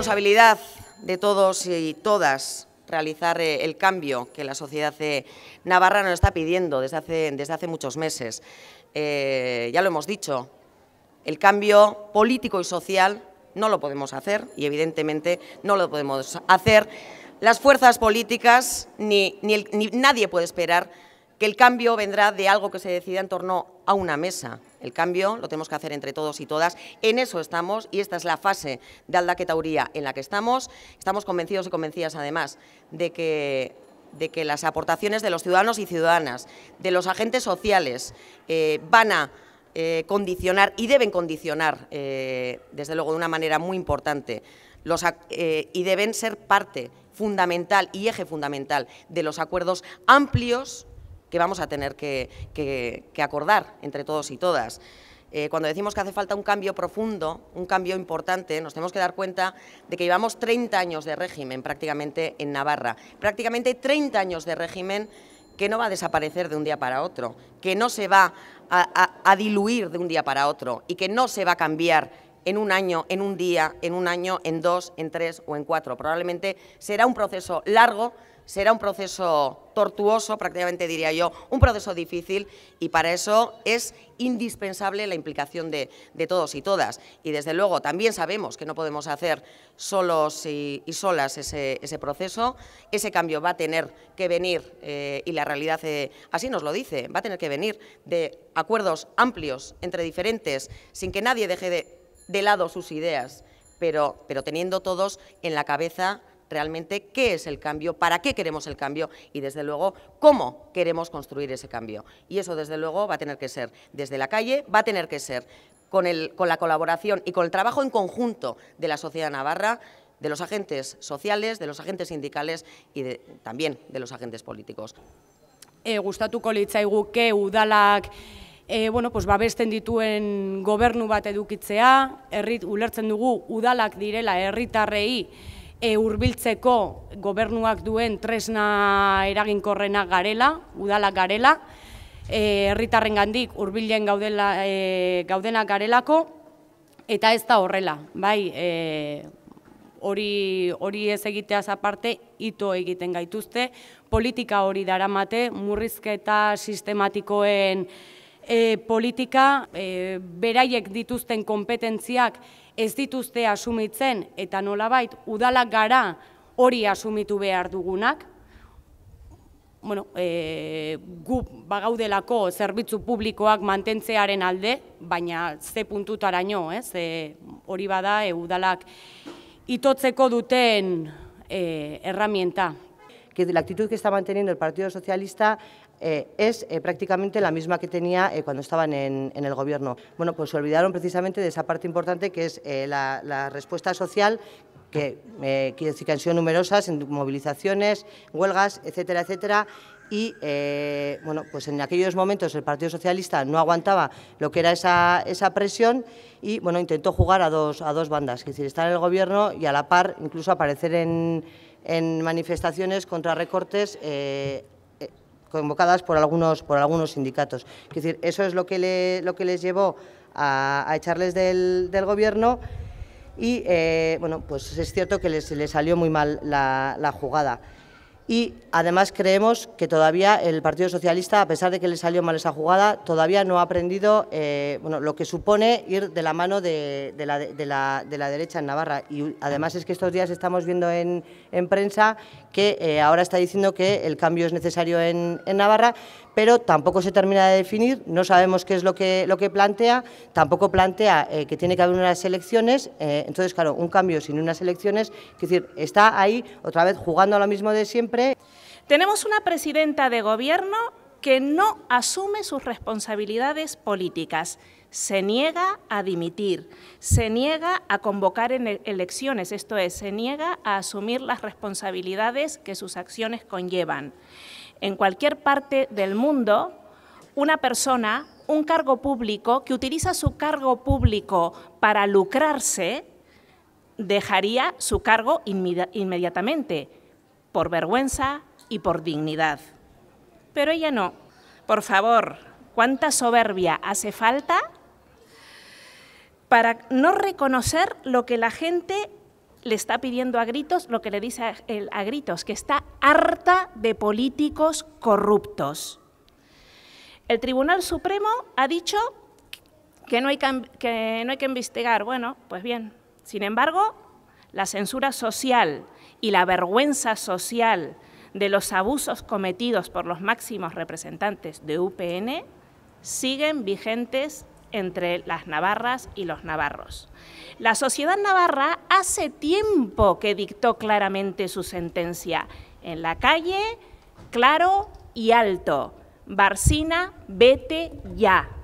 responsabilidad de todos y todas realizar eh, el cambio que la sociedad navarra nos está pidiendo desde hace, desde hace muchos meses. Eh, ya lo hemos dicho, el cambio político y social no lo podemos hacer y evidentemente no lo podemos hacer las fuerzas políticas ni, ni nadie puede esperar que el cambio vendrá de algo que se decida en torno a una mesa. El cambio lo tenemos que hacer entre todos y todas. En eso estamos y esta es la fase de aldaquetauría en la que estamos. Estamos convencidos y convencidas, además, de que de que las aportaciones de los ciudadanos y ciudadanas, de los agentes sociales, eh, van a eh, condicionar y deben condicionar, eh, desde luego, de una manera muy importante, los, y deben ser parte fundamental y eje fundamental de los acuerdos amplios que vamos a tener que, acordar entre todos y todas. Eh, cuando decimos que hace falta un cambio profundo, un cambio importante, nos tenemos que dar cuenta de que llevamos 30 años de régimen prácticamente en Navarra, prácticamente 30 años de régimen que no va a desaparecer de un día para otro, que no se va a, a diluir de un día para otro y que no se va a cambiar en un año, en un día, en un año, en dos, en tres o en cuatro. Probablemente será un proceso largo, será un proceso tortuoso, prácticamente diría yo, un proceso difícil y para eso es indispensable la implicación de, todos y todas. Y desde luego también sabemos que no podemos hacer solos y, solas ese, proceso, ese cambio va a tener que venir, eh, y la realidad eh, así nos lo dice, va a tener que venir de acuerdos amplios entre diferentes, sin que nadie deje de de lado sus ideas, pero, pero teniendo todos en la cabeza realmente qué es el cambio, para qué queremos el cambio y, desde luego, cómo queremos construir ese cambio. Y eso, desde luego, va a tener que ser desde la calle, va a tener que ser con, el, con la colaboración y con el trabajo en conjunto de la sociedad navarra, de los agentes sociales, de los agentes sindicales y también de los agentes políticos. E, gustatuko udalak e, bueno, pues, babesten dituen gobernu bat edukitzea, errit, ulertzen dugu udalak direla herritarrei e, hurbiltzeko gobernuak duen tresna eraginkorrena garela, udalak garela, e, erritarren gandik urbilen gaudela, e, gaudenak garelako, eta ez da horrela, bai, e, hori, hori ez egiteaz aparte, ito egiten gaituzte, politika hori daramate, murrizketa sistematikoen, e, politika e, beraiek dituzten kompetentziak ez dituzte asumitzen eta nolabait udala gara hori asumitu behar dugunak, bueno, e, gu bagaudelako zerbitzu publikoak mantentzearen alde, baina ze puntutara nio, ez, eh, hori bada e, udalak itotzeko duten e, erramienta. Que la actitud que está manteniendo el Partido Socialista Eh, es eh, prácticamente la misma que tenía eh, cuando estaban en, el Gobierno. Bueno, pues se olvidaron precisamente de esa parte importante que es la, respuesta social que que han sido numerosas en movilizaciones, huelgas, etcétera, etcétera. Y bueno, pues en aquellos momentos el Partido Socialista no aguantaba lo que era esa, presión y bueno, intentó jugar a dos, a dos bandas, es decir, estar en el gobierno y a la par incluso aparecer en, manifestaciones contra recortes convocadas por algunos, por algunos sindicatos. Es decir, eso es lo que, lo que les llevó a, echarles del, del, gobierno y, eh, bueno, pues es cierto que les, salió muy mal la jugada y además creemos que todavía el Partido Socialista, a pesar de que le salió mal esa jugada, todavía no ha aprendido eh, bueno, lo que supone ir de la mano de, la, derecha en Navarra. Y además es que estos días estamos viendo en, prensa que eh, ahora está diciendo que el cambio es necesario en, Navarra, pero tampoco se termina de definir, no sabemos qué es lo que, lo que plantea, tampoco plantea eh, que tiene que haber unas elecciones, entonces claro, un cambio sin unas elecciones, es decir, está ahí otra vez jugando a lo mismo de siempre, tenemos una presidenta de gobierno que no asume sus responsabilidades políticas, se niega a dimitir, se niega a convocar e-, elecciones, esto es, se niega a asumir las responsabilidades que sus acciones conllevan. En cualquier parte del mundo, una persona, un cargo público, que utiliza su cargo público para lucrarse, dejaría su cargo inmediatamente por vergüenza y por dignidad. Pero ella no. Por favor, ¿cuánta soberbia hace falta para no reconocer lo que la gente le está pidiendo a gritos, lo que le dice a, a gritos, que está harta de políticos corruptos? El Tribunal Supremo ha dicho que, no hay que investigar. Bueno, pues bien. Sin embargo, la censura social y la vergüenza social de los abusos cometidos por los máximos representantes de UPN siguen vigentes entre las navarras y los navarros. La sociedad navarra hace tiempo que dictó claramente su sentencia. En la calle, claro y alto. Barcina, vete ya.